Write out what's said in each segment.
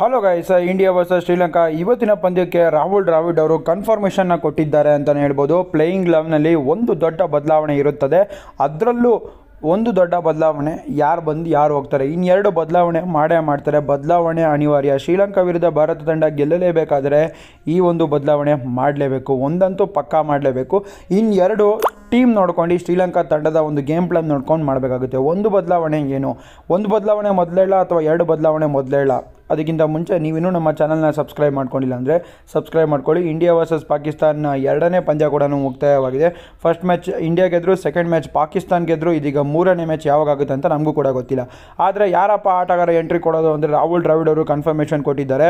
hello guys India versus Sri Lanka ಇವತ್ತಿನ ಪಂದ್ಯಕ್ಕೆ ರಾಹುಲ್ ದ್ರಾವಿಡ್ ಅವರು ಕನ್ಫರ್ಮೇಷನ್ನ ಕೊಟ್ಟಿದ್ದಾರೆ ಅಂತಲೇ ಹೇಳ್ಬೋದು ಪ್ಲೇಯಿಂಗ್ ಲೆವೆನಲ್ಲಿ ಒಂದು ದೊಡ್ಡ ಬದಲಾವಣೆ ಇರುತ್ತದೆ ಅದರಲ್ಲೂ ಒಂದು ದೊಡ್ಡ ಬದಲಾವಣೆ ಯಾರು ಬಂದು ಯಾರು ಹೋಗ್ತಾರೆ ಇನ್ನೆರಡು ಬದಲಾವಣೆ ಮಾಡೇ ಮಾಡ್ತಾರೆ ಬದಲಾವಣೆ ಅನಿವಾರ್ಯ ಶ್ರೀಲಂಕಾ ವಿರುದ್ಧ ಭಾರತ ತಂಡ ಗೆಲ್ಲಲೇಬೇಕಾದರೆ ಈ ಒಂದು ಬದಲಾವಣೆ ಮಾಡಲೇಬೇಕು ಒಂದಂತೂ ಪಕ್ಕಾ ಮಾಡಲೇಬೇಕು ಇನ್ನೆರಡು ಟೀಮ್ ನೋಡ್ಕೊಂಡು ಶ್ರೀಲಂಕಾ ತಂಡದ ಒಂದು ಗೇಮ್ ಪ್ಲಾನ್ ನೋಡ್ಕೊಂಡು ಮಾಡಬೇಕಾಗುತ್ತೆ ಒಂದು ಬದಲಾವಣೆ ಏನು ಒಂದು ಬದಲಾವಣೆ ಮೊದಲೇಳ ಅಥವಾ ಎರಡು ಬದಲಾವಣೆ ಮೊದಲೇಳ ಅದಕ್ಕಿಂತ ಮುಂಚೆ ನೀವಿನ್ನೂ ನಮ್ಮ ಚಾನಲ್ನ ಸಬ್ಸ್ಕ್ರೈಬ್ ಮಾಡ್ಕೊಂಡಿಲ್ಲ ಅಂದರೆ ಸಬ್ಸ್ಕ್ರೈಬ್ ಮಾಡ್ಕೊಳ್ಳಿ ಇಂಡಿಯಾ ವರ್ಸಸ್ ಪಾಕಿಸ್ತಾನ ಎರಡನೇ ಪಂದ್ಯ ಕೂಡ ಮುಕ್ತಾಯವಾಗಿದೆ ಫಸ್ಟ್ ಮ್ಯಾಚ್ ಇಂಡಿಯಾ ಗೆದ್ದರು ಸೆಕೆಂಡ್ ಮ್ಯಾಚ್ ಪಾಕಿಸ್ತಾನ್ ಗೆದ್ದರು ಇದೀಗ ಮೂರನೇ ಮ್ಯಾಚ್ ಯಾವಾಗ ಆಗುತ್ತೆ ಅಂತ ನಮಗೂ ಕೂಡ ಗೊತ್ತಿಲ್ಲ ಆದರೆ ಯಾರಪ್ಪ ಆಟಗಾರ ಎಂಟ್ರಿ ಕೊಡೋದು ಅಂದರೆ ರಾಹುಲ್ ದ್ರಾವಿಡ್ ಅವರು ಕನ್ಫರ್ಮೇಷನ್ ಕೊಟ್ಟಿದ್ದಾರೆ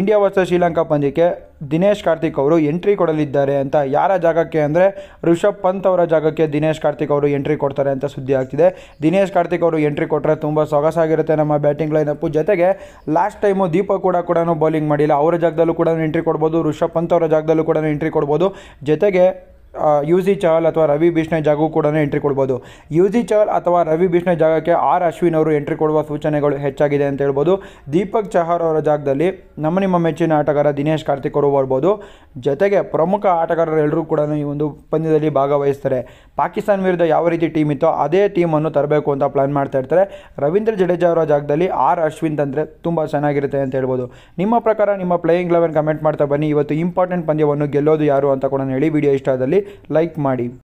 ಇಂಡಿಯಾ ವರ್ಸಸ್ ಶ್ರೀಲಂಕಾ ಪಂದ್ಯಕ್ಕೆ ದಿನೇಶ್ ಕಾರ್ತಿಕ್ ಅವರು ಎಂಟ್ರಿ ಕೊಡಲಿದ್ದಾರೆ ಅಂತ ಯಾರ ಜಾಗಕ್ಕೆ ಅಂದರೆ ರಿಷಬ್ ಪಂತ್ ಅವರ ಜಾಗಕ್ಕೆ ದಿನೇಶ್ ಕಾರ್ತಿಕ್ ಅವರು ಎಂಟ್ರಿ ಕೊಡ್ತಾರೆ ಅಂತ ಸುದ್ದಿ ಆಗ್ತಿದೆ ದಿನೇಶ್ ಕಾರ್ತಿಕ್ ಅವರು ಎಂಟ್ರಿ ಕೊಟ್ಟರೆ ತುಂಬ ಸೊಗಸಾಗಿರುತ್ತೆ ನಮ್ಮ ಬ್ಯಾಟಿಂಗ್ ಲೈನಪ್ಪು ಜೊತೆಗೆ ಲಾಸ್ಟ್ ಟೈಮು ದೀಪ ಕೂಡ ಕೂಡ ಬೌಲಿಂಗ್ ಮಾಡಿಲ್ಲ ಅವರ ಜಾಗದಲ್ಲೂ ಕೂಡ ಎಂಟ್ರಿ ಕೊಡ್ಬೋದು ರಿಷಬ್ ಪಂತ್ ಅವರ ಜಾಗದಲ್ಲೂ ಕೂಡ ಎಂಟ್ರಿ ಕೊಡ್ಬೋದು ಜೊತೆಗೆ ಯು ಜಿ ಚಹಲ್ ಅಥವಾ ರವಿ ಭೀಷ್ಣ ಜಾಗವು ಕೂಡ ಎಂಟ್ರಿ ಕೊಡ್ಬೋದು ಯು ಜಿ ಚಹಲ್ ಅಥವಾ ರವಿ ಭೀಷ್ಣ ಜಾಗಕ್ಕೆ ಆರ್ ಅಶ್ವಿನ್ ಅವರು ಎಂಟ್ರಿ ಕೊಡುವ ಸೂಚನೆಗಳು ಹೆಚ್ಚಾಗಿದೆ ಅಂತ ಹೇಳ್ಬೋದು ದೀಪಕ್ ಚಹಾರ್ ಅವರ ಜಾಗದಲ್ಲಿ ನಮ್ಮ ನಿಮ್ಮ ಮೆಚ್ಚಿನ ಆಟಗಾರ ದಿನೇಶ್ ಕಾರ್ತಿಕ್ ಅವರು ಬರ್ಬೋದು ಜೊತೆಗೆ ಪ್ರಮುಖ ಆಟಗಾರರೆಲ್ಲರೂ ಕೂಡ ಈ ಒಂದು ಪಂದ್ಯದಲ್ಲಿ ಭಾಗವಹಿಸ್ತಾರೆ ಪಾಕಿಸ್ತಾನ ವಿರುದ್ಧ ಯಾವ ರೀತಿ ಟೀಮ್ ಇತ್ತೋ ಅದೇ ಟೀಮನ್ನು ತರಬೇಕು ಅಂತ ಪ್ಲ್ಯಾನ್ ಮಾಡ್ತಾ ಇರ್ತಾರೆ ರವೀಂದ್ರ ಜಡೇಜಾ ಅವರ ಜಾಗದಲ್ಲಿ ಆರ್ ಅಶ್ವಿನ್ ತಂದರೆ ತುಂಬ ಚೆನ್ನಾಗಿರುತ್ತೆ ಅಂತ ಹೇಳ್ಬೋದು ನಿಮ್ಮ ಪ್ರಕಾರ ನಿಮ್ಮ ಪ್ಲೇಯಿಂಗ್ ಲೆವೆನ್ ಕಮೆಂಟ್ ಮಾಡ್ತಾ ಬನ್ನಿ ಇವತ್ತು ಇಂಪಾರ್ಟೆಂಟ್ ಪಂದ್ಯವನ್ನು ಗೆಲ್ಲೋದು ಯಾರು ಅಂತ ಕೂಡ ಹೇಳಿ ವಿಡಿಯೋ ಇಷ್ಟದಲ್ಲಿ ಲೈಕ್ ಮಾಡಿ